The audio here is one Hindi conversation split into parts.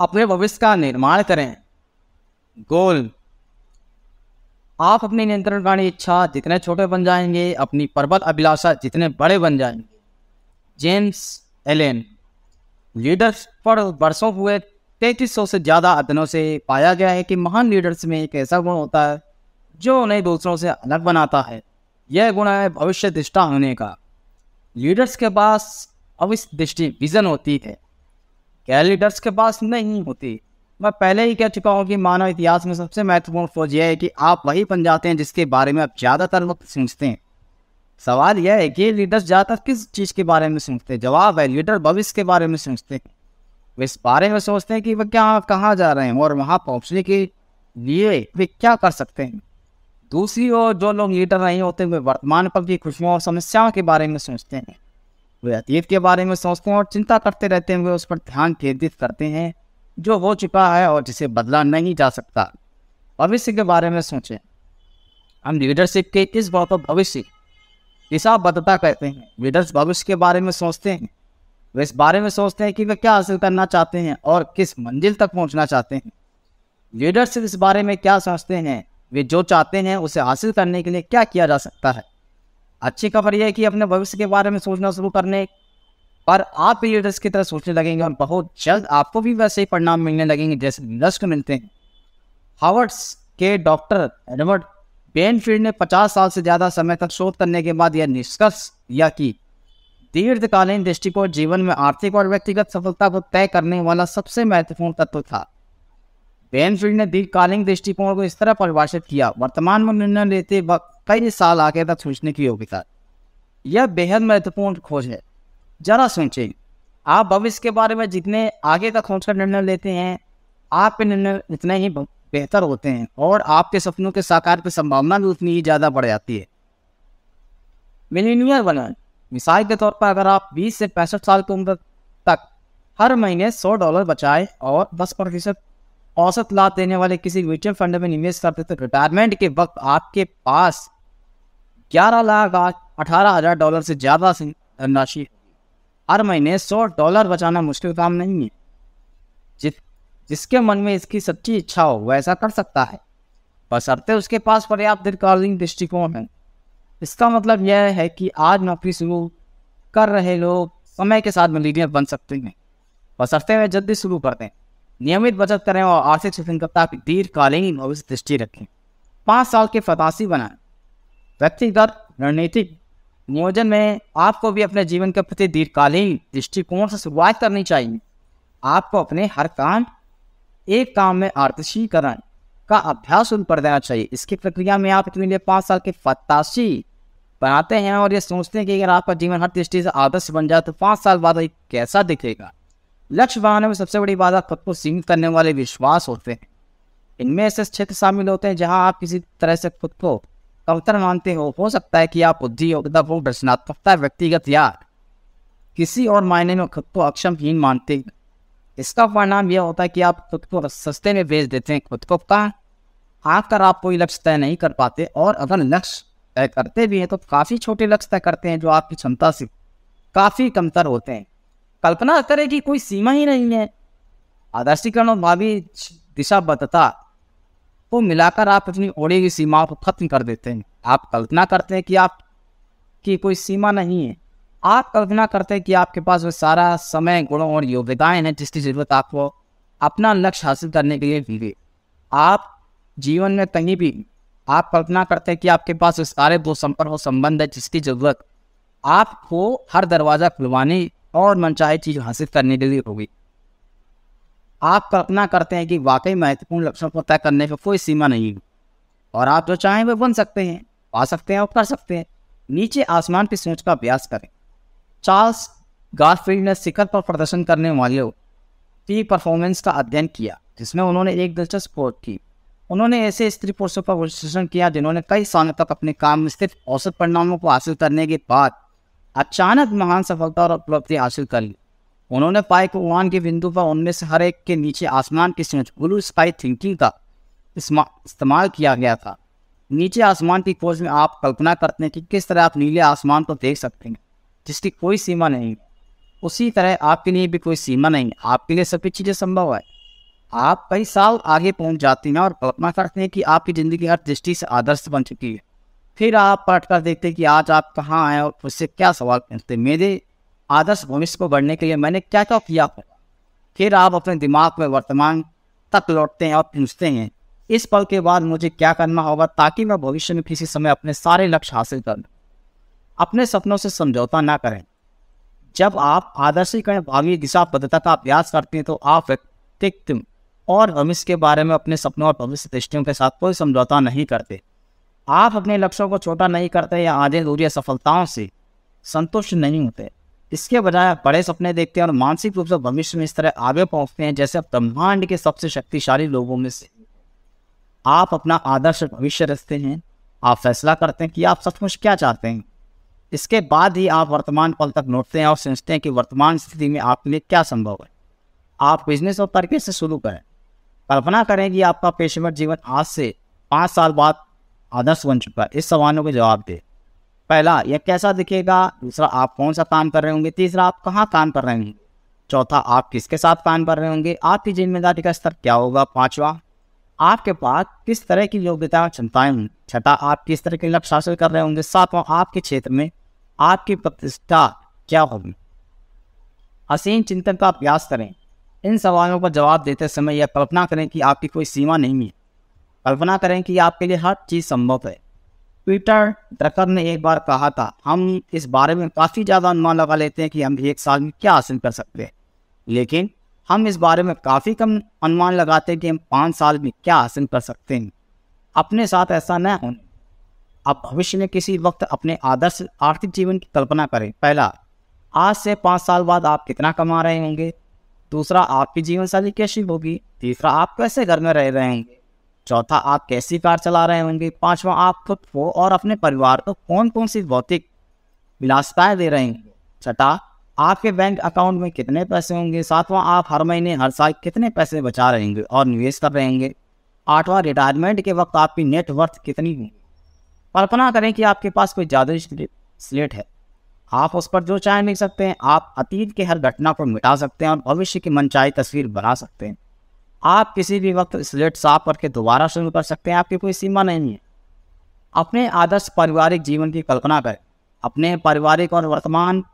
अपने भविष्य का निर्माण करें गोल आप अपने नियंत्रण वाली इच्छा जितने छोटे बन जाएंगे अपनी पर्वत अभिलाषा जितने बड़े बन जाएंगे जेम्स एलेन लीडर्स पर बरसों हुए तैंतीस सौ से ज़्यादा अध्ययनों से पाया गया है कि महान लीडर्स में एक ऐसा गुण होता है जो उन्हें दूसरों से अलग बनाता है यह गुण है भविष्य दृष्टा होने का लीडर्स के पास अविष्य दृष्टि विजन होती है क्या लीडर्स के पास नहीं होती मैं पहले ही कह चुका हूँ कि मानव इतिहास में सबसे महत्वपूर्ण फौज यह है कि आप वही बन जाते हैं जिसके बारे में आप ज़्यादातर वक्त सोचते हैं सवाल यह है कि लीडर्स ज़्यादातर किस चीज़ के बारे में सोचते हैं जवाब है लीडर भविष्य के बारे में सोचते हैं वे इस बारे में सोचते हैं कि वह क्या कहाँ जा रहे हैं और वहाँ पहुँचने के लिए वे क्या कर सकते हैं दूसरी ओर जो लोग लीडर नहीं होते वे वर्तमान पल की खुशियों और समस्याओं के बारे में सोचते हैं वे अतीत के बारे में सोचते हैं और चिंता करते रहते हैं वे उस पर ध्यान केंद्रित करते हैं जो हो चुका है और जिसे बदला नहीं जा सकता भविष्य के बारे में सोचें हम लीडरशिप के इस बात पर भविष्य दिशाबद्धता कहते हैं लीडर्स भविष्य के बारे में सोचते हैं वे इस बारे में सोचते हैं कि वे क्या हासिल करना चाहते हैं और किस मंजिल तक पहुंचना चाहते हैं लीडरशिप इस बारे में क्या सोचते हैं वे जो चाहते हैं उसे हासिल करने के लिए क्या किया जा सकता है अच्छी खबर यह है कि अपने भविष्य के बारे में सोचना शुरू करने पर आप भी की तरह सोचने लगेंगे और बहुत जल्द आपको भी वैसे ही परिणाम मिलने लगेंगे जैसे रस मिलते हैं हावर्ड्स के डॉक्टर एडवर्ड बेनफील्ड ने 50 साल से ज़्यादा समय तक शोध करने के बाद यह निष्कर्ष किया कि दीर्घकालीन दृष्टिकोण जीवन में आर्थिक और व्यक्तिगत सफलता को तय करने वाला सबसे महत्वपूर्ण तत्व था बेनफील्ड ने दीर्घकालीन दृष्टिकोण को इस तरह परिभाषित किया वर्तमान में निर्णय लेते वक्त कई साल आगे तक सोचने की योग्यता यह बेहद महत्वपूर्ण खोज है जरा सोचें आप भविष्य के बारे में जितने आगे का खोज कर निर्णय लेते हैं आपके निर्णय इतने ही बेहतर होते हैं और आपके सपनों के साकार की संभावना भी उतनी ही ज़्यादा बढ़ जाती है मिलीनियर बनन मिसाल के तौर पर अगर आप 20 से पैंसठ साल की उम्र तक हर महीने 100 डॉलर बचाए और 10 प्रतिशत औसत लाभ देने वाले किसी म्यूचुअल फंड में निवेश करते तो रिटायरमेंट के वक्त आपके पास ग्यारह लाख अठारह हजार डॉलर से ज़्यादा धनराशि हर महीने सौ डॉलर बचाना मुश्किल काम नहीं है जि, जिसके मन में इसकी सच्ची इच्छा हो वह ऐसा कर सकता है बसरते उसके पास पर्याप्त दीर्घकालीन दृष्टिकोण है इसका मतलब यह है कि आज नौकरी शुरू कर रहे लोग समय के साथ मिलीनियर बन सकते हैं बसरते हुए जल्दी शुरू कर दें नियमित बचत करें और आर्थिक स्वतंत्रता की दीर्घकालीन भविष्य दृष्टि रखें पाँच साल के फतासी बनाएं व्यक्तिगत रणनीतिक नियोजन में आपको भी अपने जीवन के प्रति दीर्घकालीन दृष्टिकोण से शुरुआत करनी चाहिए आपको अपने हर काम एक काम में आर्थिकीकरण का अभ्यास उन पर देना चाहिए इसकी प्रक्रिया में आप इतने लिए पाँच साल के फताशी बनाते हैं और ये सोचते हैं कि अगर आपका जीवन हर दृष्टि से आदर्श बन जाए तो पाँच साल बाद कैसा दिखेगा लक्ष्य बनाने में सबसे बड़ी बाधा खुद को सीमित करने वाले विश्वास होते हैं इनमें ऐसे क्षेत्र शामिल होते हैं जहाँ आप किसी तरह से खुद को अवतर मानते हो हो सकता है कि आप बुद्धि योग्यता को रचनात्मकता व्यक्तिगत या किसी और मायने में खुद को अक्षमहीन मानते हैं इसका परिणाम यह होता है कि आप खुद को सस्ते में बेच देते हैं खुद को कहा आकर कर आप कोई लक्ष्य तय नहीं कर पाते और अगर लक्ष्य तय करते भी हैं तो काफ़ी छोटे लक्ष्य तय करते हैं जो आपकी क्षमता से काफ़ी कमतर होते हैं कल्पना करें कि कोई सीमा ही नहीं है आदर्शीकरण और भावी दिशा बदता को मिलाकर आप अपनी ओड़े की सीमाओं को खत्म कर देते हैं आप कल्पना करते हैं कि आप की कोई सीमा नहीं है आप कल्पना करते हैं कि आपके पास वह सारा समय गुणों और योग्यताएं हैं जिसकी जरूरत आपको अपना लक्ष्य हासिल करने के लिए मिले आप जीवन में कहीं भी आप कल्पना करते हैं कि आपके पास सारे दो संपर्क और संबंध है जिसकी जरूरत आपको हर दरवाज़ा खुलवाने और मनचाही चीज़ हासिल करने के लिए होगी आप कल्पना करते हैं कि वाकई महत्वपूर्ण लक्ष्यों को तय करने पर कोई सीमा नहीं और आप जो चाहें वो बन सकते हैं पा सकते हैं और कर सकते हैं नीचे आसमान की सोच का अभ्यास करें चार्ल्स गारफील्ड ने शिखर पर प्रदर्शन करने वाले की परफॉर्मेंस का अध्ययन किया जिसमें उन्होंने एक दिलचस्प खोज की उन्होंने ऐसे स्त्री पुरुषों पर विश्लेषण किया जिन्होंने कई सालों तक अपने काम में सिर्फ औसत परिणामों को हासिल करने के बाद अचानक महान सफलता और उपलब्धि हासिल कर ली उन्होंने पाए को वन के बिंदु पर उनमें से हर एक के नीचे आसमान की समझ ब्लू स्काई थिंकिंग का इस्तेमाल किया गया था नीचे आसमान की खोज में आप कल्पना करते हैं कि किस तरह आप नीले आसमान को देख सकते हैं जिसकी कोई सीमा नहीं उसी तरह आपके लिए भी कोई सीमा नहीं है आपके लिए सभी चीज़ें संभव है आप कई साल आगे पहुंच जाते हैं और कल्पना करते हैं कि आपकी ज़िंदगी हर दृष्टि से आदर्श बन चुकी है फिर आप पलट कर देखते हैं कि आज आप कहाँ आए और उससे क्या सवाल पूछते मेरे आदर्श भविष्य को बढ़ने के लिए मैंने क्या क्या किया होगा फिर आप अपने दिमाग में वर्तमान तक लौटते हैं और पूछते हैं इस पल के बाद मुझे क्या करना होगा ताकि मैं भविष्य में किसी समय अपने सारे लक्ष्य हासिल कर लूँ अपने सपनों से समझौता ना करें जब आप आदर्शीकरण भावी दिशा का अभ्यास करते हैं तो आप व्यक्तित्व और भविष्य के बारे में अपने सपनों और भविष्य दृष्टियों के साथ कोई समझौता नहीं करते आप अपने लक्ष्यों को छोटा नहीं करते या आधे दूरी सफलताओं से संतुष्ट नहीं होते इसके बजाय आप बड़े सपने देखते हैं और मानसिक रूप से भविष्य में इस तरह आगे पहुंचते हैं जैसे आप ब्रह्मांड के सबसे शक्तिशाली लोगों में से आप अपना आदर्श भविष्य रचते हैं आप फैसला करते हैं कि आप सचमुच क्या चाहते हैं इसके बाद ही आप वर्तमान पल तक लौटते हैं और समझते हैं कि वर्तमान स्थिति में आपके लिए क्या संभव है आप बिजनेस और तरीके से शुरू करें कल्पना करें कि आपका पेशेवर जीवन आज से पाँच साल बाद आदर्श बन चुका है इस सवालों के जवाब दें पहला यह कैसा दिखेगा दूसरा आप कौन सा काम कर रहे होंगे तीसरा आप कहाँ काम कर रहे होंगे चौथा आप किसके साथ काम कर रहे होंगे आपकी जिम्मेदारी का स्तर क्या होगा पांचवा आपके पास किस तरह की योग्यता क्षमताएं होंगी छठा आप किस तरह के लक्ष्य हासिल कर रहे होंगे सातवां आपके क्षेत्र में आपकी प्रतिष्ठा क्या होगी असीम चिंतन का अभ्यास करें इन सवालों का जवाब देते समय यह कल्पना करें कि आपकी कोई सीमा नहीं है कल्पना करें कि आपके लिए हर चीज़ संभव है ट्विटर डकर ने एक बार कहा था हम इस बारे में काफ़ी ज़्यादा अनुमान लगा लेते हैं कि हम एक साल में क्या हासिल कर सकते हैं लेकिन हम इस बारे में काफ़ी कम अनुमान लगाते हैं कि हम पाँच साल में क्या हासिल कर सकते हैं अपने साथ ऐसा न हो आप भविष्य में किसी वक्त अपने आदर्श आर्थिक जीवन की कल्पना करें पहला आज से पाँच साल बाद आप कितना कमा रहे होंगे दूसरा आपकी जीवन शैली कैसी होगी तीसरा आप कैसे घर में रह रहे होंगे चौथा आप कैसी कार चला रहे होंगे पांचवा आप खुद को और अपने परिवार को कौन कौन सी भौतिक विलासताएं दे रहे हैं छठा आपके बैंक अकाउंट में कितने पैसे होंगे सातवां आप हर महीने हर साल कितने पैसे बचा रहेंगे और निवेश कर रहेंगे आठवां रिटायरमेंट के वक्त आपकी नेटवर्थ कितनी होगी कल्पना करें कि आपके पास कोई जादू स्लेट है आप उस पर जो चाय लिख सकते हैं आप अतीत के हर घटना को मिटा सकते हैं और भविष्य की मनचाही तस्वीर बना सकते हैं आप किसी भी वक्त स्लेट साफ करके दोबारा शुरू कर सकते हैं आपकी कोई सीमा नहीं है अपने आदर्श पारिवारिक जीवन की कल्पना करें अपने पारिवारिक और वर्तमान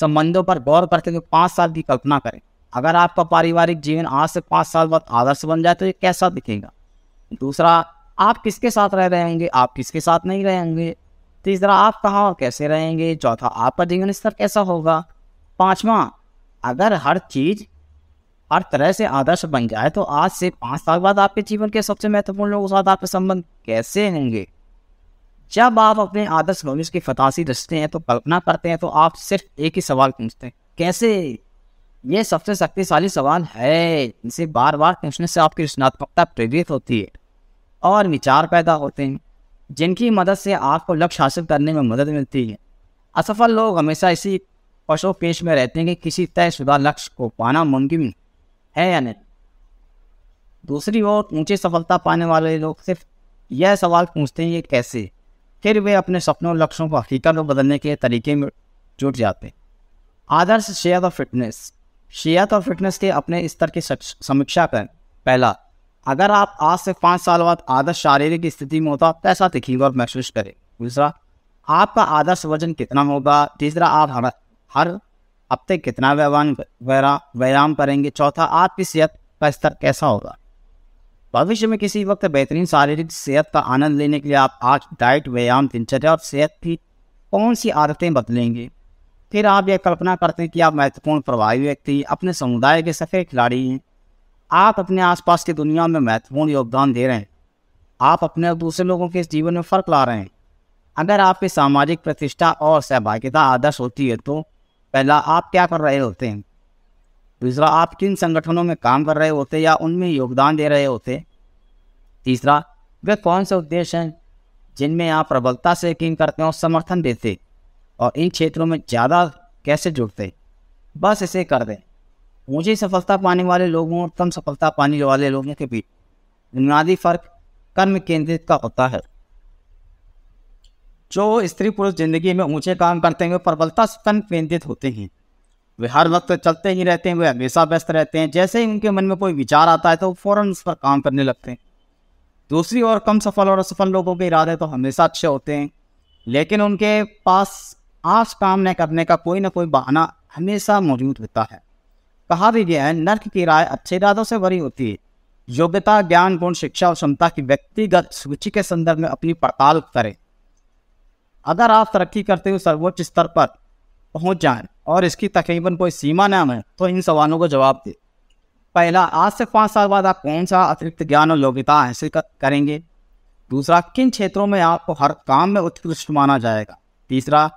संबंधों पर गौर करते हुए पाँच साल की कल्पना करें अगर आपका पारिवारिक जीवन आज से पाँच साल बाद आदर्श बन जाए तो ये कैसा दिखेगा दूसरा आप किसके साथ रह रहे होंगे आप किसके साथ नहीं रहेंगे होंगे तीसरा आप कहाँ और कैसे रहेंगे चौथा आपका जीवन स्तर कैसा होगा पाँचवा अगर हर चीज़ हर तरह से आदर्श बन जाए तो आज से पाँच साल बाद आपके जीवन के सबसे महत्वपूर्ण लोग उस आपके संबंध कैसे होंगे जब आप अपने आदर्श भविष्य की फतासी रचते हैं तो कल्पना करते हैं तो आप सिर्फ एक ही सवाल पूछते हैं कैसे ये सबसे शक्तिशाली सवाल है जिसे बार बार पूछने से आपकी रचनात्मकता प्रेरित होती है और विचार पैदा होते हैं जिनकी मदद से आपको लक्ष्य हासिल करने में मदद मिलती है असफल लोग हमेशा इसी पशु पेश में रहते हैं कि किसी तयशुदा लक्ष्य को पाना मुमकिन है या नहीं दूसरी ओर ऊंची सफलता पाने वाले लोग सिर्फ यह सवाल पूछते हैं ये कैसे फिर वे अपने सपनों लक्ष्यों को हकीकत में बदलने के तरीके में जुट जाते आदर्श सेहत और फिटनेस सेहत और फिटनेस के अपने स्तर की समीक्षा करें पहला अगर आप आज से पाँच साल बाद आदर्श शारीरिक स्थिति में होता तो ऐसा दिखेगा और महसूस करें दूसरा आपका आदर्श वजन कितना होगा तीसरा आप हर हर हफ्ते कितना व्यायाम व्यायाम करेंगे चौथा आपकी सेहत का स्तर कैसा होगा भविष्य में किसी वक्त बेहतरीन शारीरिक सेहत का आनंद लेने के लिए आप आज डाइट व्यायाम दिनचर्या और सेहत की कौन सी आदतें बदलेंगे फिर आप यह कल्पना करते हैं कि आप महत्वपूर्ण प्रभावी व्यक्ति अपने समुदाय के सफेद खिलाड़ी हैं आप अपने आसपास की दुनिया में महत्वपूर्ण योगदान दे रहे हैं आप अपने और दूसरे लोगों के जीवन में फर्क ला रहे हैं अगर आपकी सामाजिक प्रतिष्ठा और सहभागिता आदर्श होती है तो पहला आप क्या कर रहे होते हैं दूसरा आप किन संगठनों में काम कर रहे होते या उनमें योगदान दे रहे होते तीसरा वे कौन से उद्देश्य हैं जिनमें आप प्रबलता से यकीन करते हैं और समर्थन देते और इन क्षेत्रों में ज़्यादा कैसे जुड़ते बस इसे कर दें ऊँची सफलता पाने वाले लोगों और कम सफलता पाने वाले लोगों के बीच बुनियादी फ़र्क कर्म केंद्रित का होता है जो स्त्री पुरुष जिंदगी में ऊंचे काम करते हुए प्रबलता से केंद्रित होते हैं वे हर वक्त चलते ही रहते हैं वे हमेशा व्यस्त रहते हैं जैसे ही उनके मन में कोई विचार आता है तो वो फ़ौरन उस पर काम करने लगते हैं दूसरी ओर कम सफल और असफल लोगों के इरादे तो हमेशा अच्छे होते हैं लेकिन उनके पास आज काम न करने का कोई ना कोई बहाना हमेशा मौजूद होता है कहा भी गया है नर्क की राय अच्छे इरादों से भरी होती है योग्यता ज्ञान गुण शिक्षा और क्षमता की व्यक्तिगत सूची के संदर्भ में अपनी पड़ताल करें अगर आप तरक्की करते हुए सर्वोच्च स्तर पर पहुंच जाएं और इसकी तकरीबन कोई सीमा ना है तो इन सवालों को जवाब दें पहला आज से पाँच साल बाद आप कौन सा अतिरिक्त ज्ञान और योग्यता हासिल करेंगे दूसरा किन क्षेत्रों में आपको हर काम में उत्कृष्ट माना जाएगा तीसरा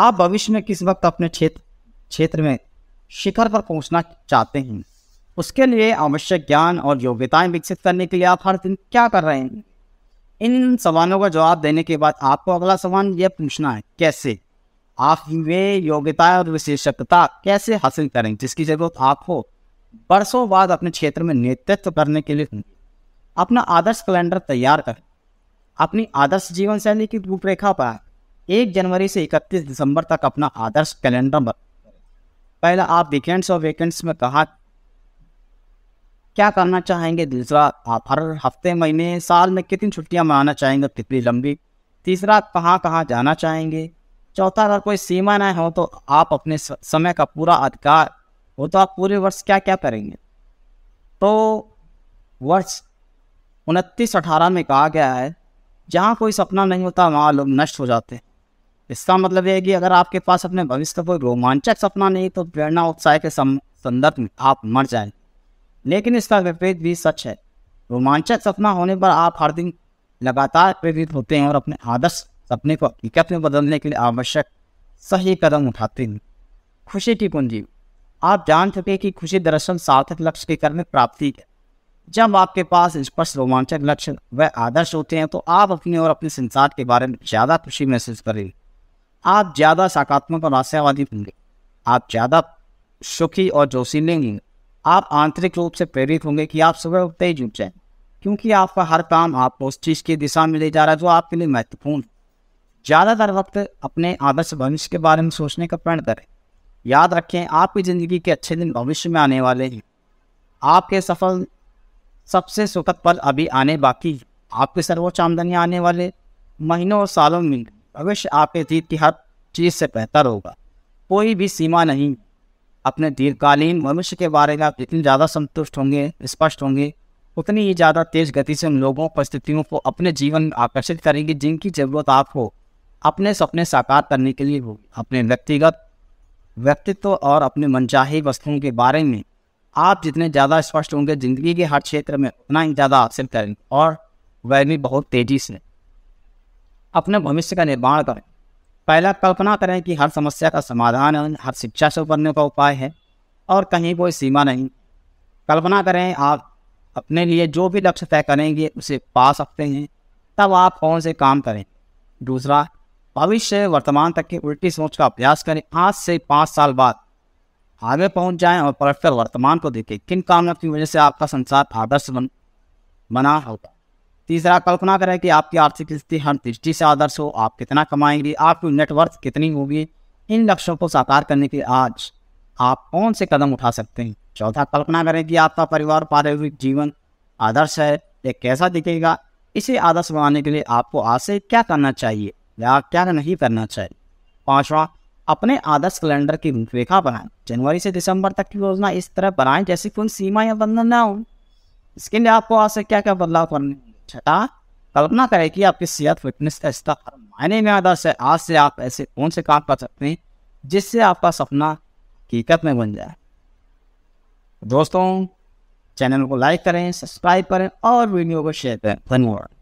आप भविष्य में किस वक्त अपने क्षेत्र क्षेत्र में शिखर पर पहुंचना चाहते हैं उसके लिए आवश्यक ज्ञान और योग्यताएं विकसित करने के लिए आप हर दिन क्या कर रहे हैं इन सवालों का जवाब देने के बाद आपको अगला सवाल यह पूछना है कैसे आप वे योग्यता और विशेषज्ञता कैसे हासिल करें जिसकी जरूरत आपको बरसों बाद अपने क्षेत्र में नेतृत्व करने के लिए अपना आदर्श कैलेंडर तैयार करें अपनी आदर्श जीवन शैली की रूपरेखा पर एक जनवरी से इकतीस दिसंबर तक अपना आदर्श कैलेंडर बनाएं पहला आप वीकेंड्स और वीकेंड्स में कहा क्या करना चाहेंगे दूसरा आप हर हफ्ते महीने साल में कितनी छुट्टियां मनाना चाहेंगे कितनी लंबी तीसरा कहाँ कहाँ जाना चाहेंगे चौथा अगर कोई सीमा ना हो तो आप अपने समय का पूरा अधिकार हो तो आप पूरे वर्ष क्या क्या करेंगे तो वर्ष उनतीस अठारह में कहा गया है जहाँ कोई सपना नहीं होता वहाँ लोग नष्ट हो जाते हैं इसका मतलब यह है कि अगर आपके पास अपने भविष्य का कोई रोमांचक सपना नहीं तो प्रेरणा उत्साह के संदर्भ में आप मर जाएं लेकिन इसका विपरीत भी सच है रोमांचक सपना होने पर आप हर दिन लगातार प्रेरित होते हैं और अपने आदर्श सपने को हकीकत में बदलने के लिए आवश्यक सही कदम उठाते हैं खुशी की कुंजी आप जान चुके कि खुशी दरअसल सार्थक लक्ष्य के कर्म प्राप्ति है जब आपके पास स्पष्ट रोमांचक लक्ष्य व आदर्श होते हैं तो आप अपने और अपने संसार के बारे में ज़्यादा खुशी महसूस करेंगे आप ज़्यादा सकारात्मक और आशावादी होंगे आप ज़्यादा सुखी और जोशीले होंगे आप आंतरिक रूप से प्रेरित होंगे कि आप सुबह उठते ही जुट जाएं क्योंकि आपका हर काम आपको उस चीज़ की दिशा में ले जा रहा है जो आपके लिए महत्वपूर्ण ज़्यादातर वक्त अपने आदर्श भविष्य के बारे में सोचने का प्रण करें याद रखें आपकी ज़िंदगी के अच्छे दिन भविष्य में आने वाले हैं आपके सफल सबसे सुखद पल अभी आने बाकी आपके आपकी सर्वोच्च आमदनी आने वाले महीनों और सालों में भविष्य आपके जीत की हर चीज़ से बेहतर होगा कोई भी सीमा नहीं अपने दीर्घकालीन भविष्य के बारे में आप जितनी ज़्यादा संतुष्ट होंगे स्पष्ट होंगे उतनी ही ज़्यादा तेज़ गति से हम लोगों परिस्थितियों को अपने जीवन में आकर्षित करेंगे जिनकी ज़रूरत आपको अपने सपने साकार करने के लिए होगी अपने व्यक्तिगत व्यक्तित्व और अपने मनचाही वस्तुओं के बारे में आप जितने ज़्यादा स्पष्ट होंगे ज़िंदगी के हर क्षेत्र में उतना ही ज़्यादा हासिल करेंगे और वह भी बहुत तेज़ी से अपने भविष्य का निर्माण करें पहला कल्पना करें कि हर समस्या का समाधान हर शिक्षा से उभरने का उपाय है और कहीं कोई सीमा नहीं कल्पना करें आप अपने लिए जो भी लक्ष्य तय करेंगे उसे पा सकते हैं तब आप कौन से काम करें दूसरा भविष्य वर्तमान तक की उल्टी सोच का अभ्यास करें आज से पाँच साल बाद आगे पहुंच जाएं और परस्पर वर्तमान को देखें किन कामों की वजह से आपका संसार आदर्श बन बना होता तीसरा कल्पना करें कि आपकी आर्थिक स्थिति हर दृष्टि से आदर्श हो आप कितना कमाएंगे आपकी नेटवर्थ कितनी होगी इन लक्ष्यों को साकार करने के आज आप कौन से कदम उठा सकते हैं चौथा कल्पना करें कि आपका परिवार पारिवारिक जीवन आदर्श है यह कैसा दिखेगा इसे आदर्श बनाने के लिए आपको आज से क्या करना चाहिए या क्या नहीं करना चाहिए पांचवा अपने आदर्श कैलेंडर की रूपरेखा बनाएं जनवरी से दिसंबर तक की योजना इस तरह बनाएं जैसे कोई सीमा या बंधन ना हो इसके लिए आपको आज से क्या क्या बदलाव करने होंगे छठा कल्पना करें कि आपकी सेहत फिटनेस का हिस्सा हर मायने में आदर्श है आज से आप ऐसे कौन से काम कर सकते हैं जिससे आपका सपना हकीकत में बन जाए दोस्तों चैनल को लाइक करें सब्सक्राइब करें और वीडियो को शेयर करें धन्यवाद